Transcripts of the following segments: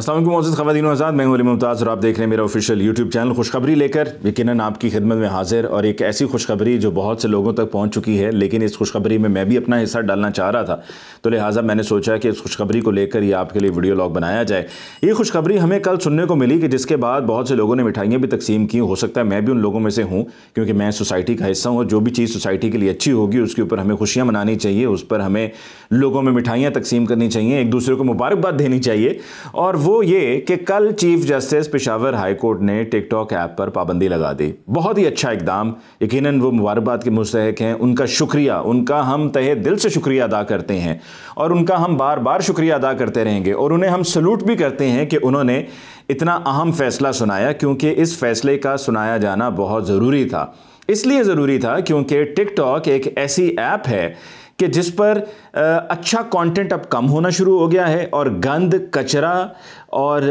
असलम मौजूद खवतिन आज़ाद मैं हूँ मुमताज़ और आप देख रहे हैं मेरा ऑफिशियल यूट्यूब चैनल खुशखबरी लेकर यकीन आपकी खिदमत में हाजिर और एक ऐसी खुशखबरी जो बहुत से लोगों तक पहुँच चुकी है लेकिन इस खुशखबरी में मैं भी अपना हिस्सा डालना चाह रहा था तो लिहाजा मैंने सोचा कि इस खुशखबरी को लेकर यह आपके लिए वीडियो लॉग बनाया जाए ये खुशखबरी हमें कल सुनने को मिली कि जिसके बाद बहुत से लोगों ने मिठाइयाँ भी तकसीम की हो सकता है मैं भी उन लोगों में से हूँ क्योंकि मैं सोसाइटी का हिस्सा हूँ जो भी चीज़ सोसाइटी के लिए अच्छी होगी उसके ऊपर हमें खुशियाँ मनानी चाहिए उस पर हमें लोगों में मिठाइयाँ तकसीम करनी चाहिए एक दूसरे को मुबारकबाद देनी चाहिए और वो वो ये कि कल chief justice Peshawar high court ने टिकटॉक ऐप पर पाबंदी लगा दी बहुत ही अच्छा इकदाम यकीनन वो मुबारकबाद के मुस्तक हैं उनका शुक्रिया उनका हम तहे दिल से शुक्रिया अदा करते हैं और उनका हम बार बार शुक्रिया अदा करते रहेंगे और उन्हें हम सल्यूट भी करते हैं कि उन्होंने इतना अहम फैसला सुनाया क्योंकि इस फैसले का सुनाया जाना बहुत ज़रूरी था इसलिए ज़रूरी था क्योंकि टिकटॉक एक ऐसी ऐप है कि जिस पर अच्छा कंटेंट अब कम होना शुरू हो गया है और गंद कचरा और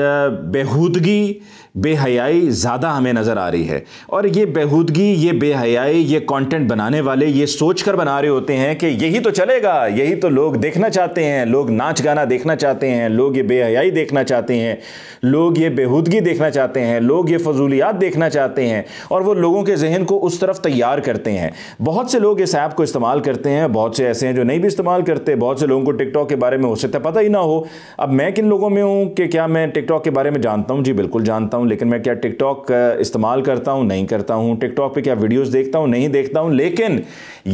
बेहूदगी बेहयाई ज़्यादा हमें नज़र आ रही है और ये बेहूदगी ये बेहयाई ये कंटेंट बनाने वाले ये सोच कर बना रहे होते हैं कि यही तो चलेगा यही तो लोग देखना चाहते हैं लोग नाच गाना देखना चाहते हैं लोग ये बेहयाई देखना चाहते हैं लोग ये बेहूदगी देखना चाहते हैं लोग ये फजूलियात देखना चाहते हैं और वो लोगों के जहन को उस तरफ तैयार करते हैं बहुत से लोग इस ऐप को इस्तेमाल करते हैं बहुत से ऐसे हैं जो नहीं भी इस्तेमाल करते बहुत से लोगों को टिकटॉक के बारे में हो तो सकता पता ही ना हो अब मैं किन लोगों में हूँ कि क्या मैं टिकटॉक के बारे में जानता हूँ जी बिल्कुल जानता हूँ लेकिन मैं क्या टिकटॉक इस्तेमाल करता हूँ नहीं करता हूँ टिकटॉक पे क्या वीडियोस देखता हूँ नहीं देखता हूँ लेकिन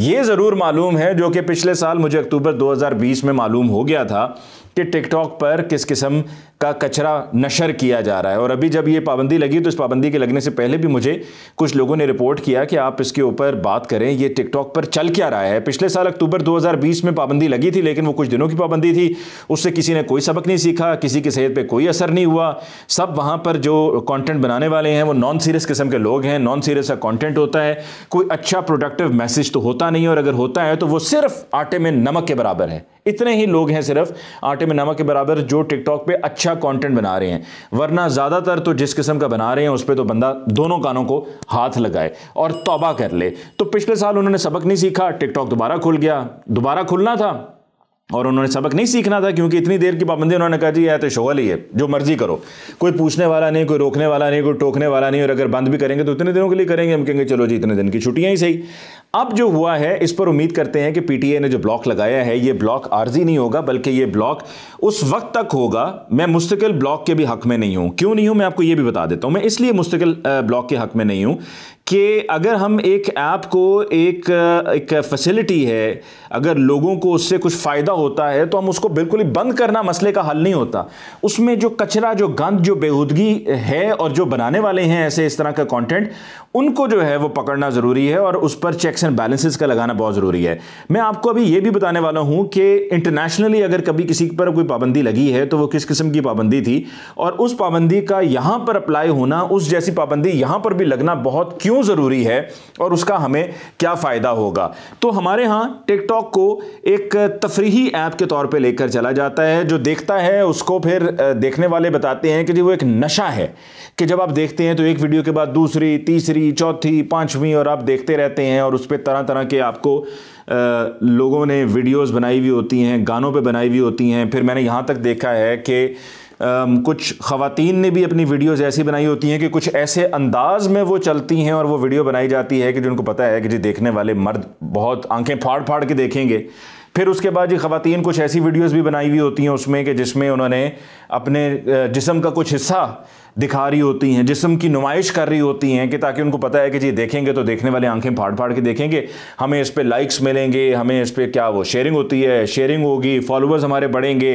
ये ज़रूर मालूम है जो कि पिछले साल मुझे अक्टूबर 2020 में मालूम हो गया था कि टिकटॉक पर किस किस्म का कचरा नशर किया जा रहा है और अभी जब ये पाबंदी लगी तो इस पाबंदी के लगने से पहले भी मुझे कुछ लोगों ने रिपोर्ट किया कि आप इसके ऊपर बात करें ये टिकटॉक पर चल क्या रहा है पिछले साल अक्टूबर 2020 में पाबंदी लगी थी लेकिन वो कुछ दिनों की पाबंदी थी उससे किसी ने कोई सबक नहीं सीखा किसी की सेहत पर कोई असर नहीं हुआ सब वहाँ पर जो कॉन्टेंट बनाने वाले हैं वो नॉन सीरियस किस्म के लोग हैं नॉन सीरियस का कॉन्टेंट होता है कोई अच्छा प्रोडक्टिव मैसेज तो होता नहीं और अगर होता है तो वो सिर्फ आटे में नमक के बराबर है इतने ही लोग हैं सिर्फ आटे में नमक के बराबर जो टिकटॉक पे अच्छा कंटेंट बना रहे हैं वरना ज़्यादातर तो जिस किस्म का बना रहे हैं उस पर तो बंदा दोनों कानों को हाथ लगाए और तौबा कर ले तो पिछले साल उन्होंने सबक नहीं सीखा टिकटॉक दोबारा खुल गया दोबारा खुलना था और उन्होंने सबक नहीं सीखना था क्योंकि इतनी देर की पाबंदी उन्होंने कहा जी यह तो शोगल ही है जो मर्जी करो कोई पूछने वाला नहीं कोई रोकने वाला नहीं कोई टोकने वाला नहीं और अगर बंद भी करेंगे तो इतने दिनों के लिए करेंगे हम कहेंगे चलो जी इतने दिन की छुट्टियाँ ही सही अब जो हुआ है इस पर उम्मीद करते हैं कि पीटीए ने जो ब्लॉक लगाया है ये ब्लॉक आर्जी नहीं होगा बल्कि ये ब्लॉक उस वक्त तक होगा मैं मुस्तकिल ब्लॉक के भी हक में नहीं हूं क्यों नहीं हूं मैं आपको ये भी बता देता हूं मैं इसलिए मुस्तकिल ब्लॉक के हक में नहीं हूं कि अगर हम एक ऐप को एक एक फैसिलिटी है अगर लोगों को उससे कुछ फ़ायदा होता है तो हम उसको बिल्कुल ही बंद करना मसले का हल नहीं होता उसमें जो कचरा जो गंद जो बेहूदगी है और जो बनाने वाले हैं ऐसे इस तरह का कंटेंट उनको जो है वो पकड़ना ज़रूरी है और उस पर चेक्स एंड बैलेंसेस का लगाना बहुत ज़रूरी है मैं आपको अभी ये भी बताने वाला हूँ कि इंटरनेशनली अगर कभी किसी पर कोई पाबंदी लगी है तो वो किस किस्म की पाबंदी थी और उस पाबंदी का यहाँ पर अप्लाई होना उस जैसी पाबंदी यहाँ पर भी लगना बहुत क्यों ज़रूरी है और उसका हमें क्या फ़ायदा होगा तो हमारे यहाँ टिकटॉक को एक तफरीही ऐप के तौर पर लेकर चला जाता है जो देखता है उसको फिर देखने वाले बताते हैं कि जी वो एक नशा है कि जब आप देखते हैं तो एक वीडियो के बाद दूसरी तीसरी चौथी पाँचवीं और आप देखते रहते हैं और उस उस पर तरह तरह के आपको लोगों ने वीडियोस बनाई हुई होती हैं गानों पे बनाई हुई होती हैं फिर मैंने यहाँ तक देखा है कि कुछ ख़वातीन ने भी अपनी वीडियोस ऐसी बनाई होती हैं कि कुछ ऐसे अंदाज में वो चलती हैं और वो वीडियो बनाई जाती है कि जिनको पता है कि जी देखने वाले मर्द बहुत आंखें फाड़ फाड़ के देखेंगे फिर उसके बाद जी ख़वातीन कुछ ऐसी वीडियोस भी बनाई हुई होती हैं उसमें कि जिसमें उन्होंने अपने जिसम का कुछ हिस्सा दिखा रही होती हैं जिसम की नुमाइश कर रही होती हैं कि ताकि उनको पता है कि जी देखेंगे तो देखने वाले आंखें फाड़ फाड़ के देखेंगे हमें इस पर लाइक्स मिलेंगे हमें इस पर क्या वो शेयरिंग होती है शेयरिंग होगी फॉलोअर्स हमारे बढ़ेंगे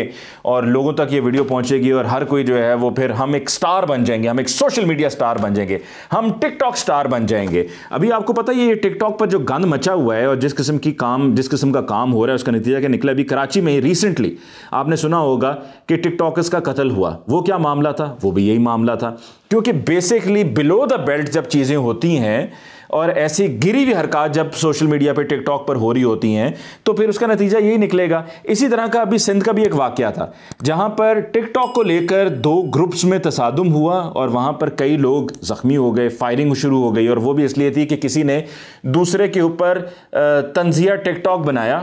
और लोगों तक ये वीडियो पहुँचेगी और हर कोई जो है वो फिर हम एक स्टार बन जाएंगे हम एक सोशल मीडिया स्टार बन जाएंगे हम टिकटॉक स्टार बन जाएंगे अभी आपको पता है ये टिकटॉक पर जो गंद मचा हुआ है और जिस किस्म की काम जिस किस्म का काम हो रहा है उसका नतीजा क्या निकला अभी कराची में ही रिसेंटली आपने सुना होगा कि टिकटॉकर्स का कत्ल हुआ वो क्या मामला था वो भी यही मामला मामला था क्योंकि बेसिकली बिलो द बेल्ट जब चीज़ें होती हैं और ऐसी गिरी हुई हरकत जब सोशल मीडिया पे टिकटॉक पर हो रही होती हैं तो फिर उसका नतीजा यही निकलेगा इसी तरह का अभी सिंध का भी एक वाक़ था जहां पर टिकटॉक को लेकर दो ग्रुप्स में तसादम हुआ और वहां पर कई लोग ज़ख्मी हो गए फायरिंग शुरू हो गई और वो भी इसलिए थी कि किसी ने दूसरे के ऊपर तंजिया टिकटॉक बनाया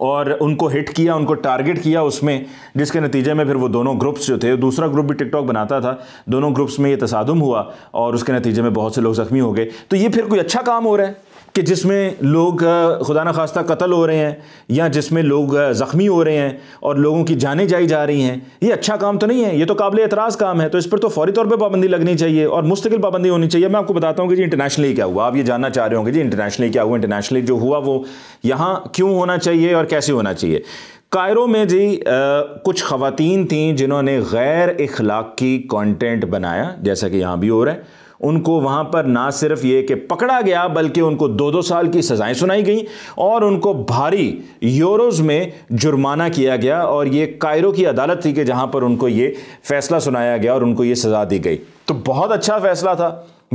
और उनको हिट किया उनको टारगेट किया उसमें जिसके नतीजे में फिर वो दोनों ग्रुप्स जो थे दूसरा ग्रुप भी टिकटॉक बनाता था दोनों ग्रुप्स में ये तसादम हुआ और उसके नतीजे में बहुत से लोग ज़ख्मी हो गए तो ये फिर कोई अच्छा काम हो रहा है कि जिसमें लोग खुदा न खास्ता कत्ल हो रहे हैं या जिसमें लोग ज़ख्मी हो रहे हैं और लोगों की जानें जाई जा रही हैं ये अच्छा काम तो नहीं है ये तो काबिल एतराज़ काम है तो इस पर तो फौरी तौर पर पाबंदी लगनी चाहिए और मुस्तकिल पाबंदी होनी चाहिए मैं आपको बताता हूँ कि जी इंटरनेशनली क्या हुआ आप ये जानना चाह रहे होंगे जी इंटरनेशनली क्या हुआ इंटरनेशनली जो हुआ वो यहाँ क्यों होना चाहिए और कैसे होना चाहिए कायरों में जी आ, कुछ ख़वातीन थी जिन्होंने गैर अखलाक कॉन्टेंट बनाया जैसा कि यहाँ भी हो रहा है उनको वहाँ पर ना सिर्फ ये कि पकड़ा गया बल्कि उनको दो दो साल की सज़ाएँ सुनाई गई और उनको भारी यूरोज में जुर्माना किया गया और ये कायरो की अदालत थी कि जहाँ पर उनको ये फैसला सुनाया गया और उनको ये सज़ा दी गई तो बहुत अच्छा फैसला था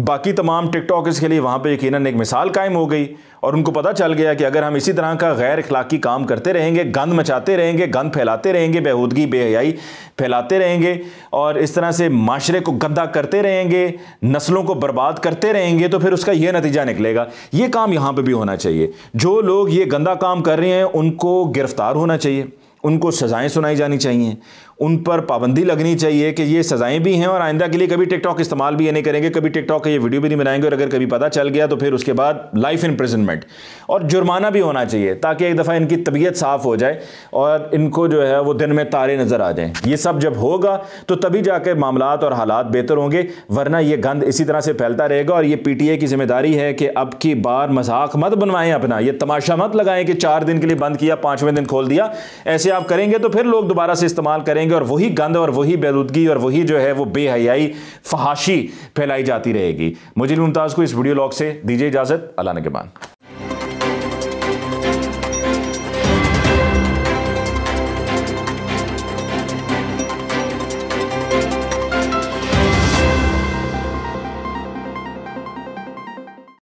बाकी तमाम टिकटॉकर्स के लिए वहाँ पर यकीन एक मिसाल कायम हो गई और उनको पता चल गया कि अगर हम इसी तरह का गैर अखलाकी काम करते रहेंगे गंद मचाते रहेंगे गंद फैलाते रहेंगे बेहूदगी बेहयाई फैलाते रहेंगे और इस तरह से माशरे को गंदा करते रहेंगे नस्लों को बर्बाद करते रहेंगे तो फिर उसका यह नतीजा निकलेगा ये काम यहाँ पर भी होना चाहिए जो लोग ये गंदा काम कर रहे हैं उनको गिरफ़्तार होना चाहिए उनको सज़ाएँ सुनाई जानी चाहिए उन पर पाबंदी लगनी चाहिए कि ये सज़ाएं भी हैं और आइंदा के लिए कभी टिकटॉक इस्तेमाल भी ये नहीं करेंगे कभी टिकटॉक का ये वीडियो भी नहीं बनाएंगे और अगर कभी पता चल गया तो फिर उसके बाद लाइफ इंप्रिजनमेंट और जुर्माना भी होना चाहिए ताकि एक दफ़ा इनकी तबीयत साफ़ हो जाए और इनको जो है वो दिन में तारे नज़र आ जाएँ ये सब जब होगा तो तभी जाकर मामला और हालात बेहतर होंगे वरना यह गंद इसी तरह से फैलता रहेगा और ये पीटीए की जिम्मेदारी है कि अब की बार मजाक मत बनवाएं अपना ये तमाशा मत लगाएं कि चार दिन के लिए बंद किया पाँचवें दिन खोल दिया ऐसे आप करेंगे तो फिर लोग दोबारा से इस्तेमाल करेंगे जाएंगे और वही गंद और वही बेलूदगी और वही जो है वो बेहयाई फहाशी फैलाई जाती रहेगी मुझे मुमताज़ को इस वीडियो लॉग से दीजिए इजाज़त अल्लाह के बाद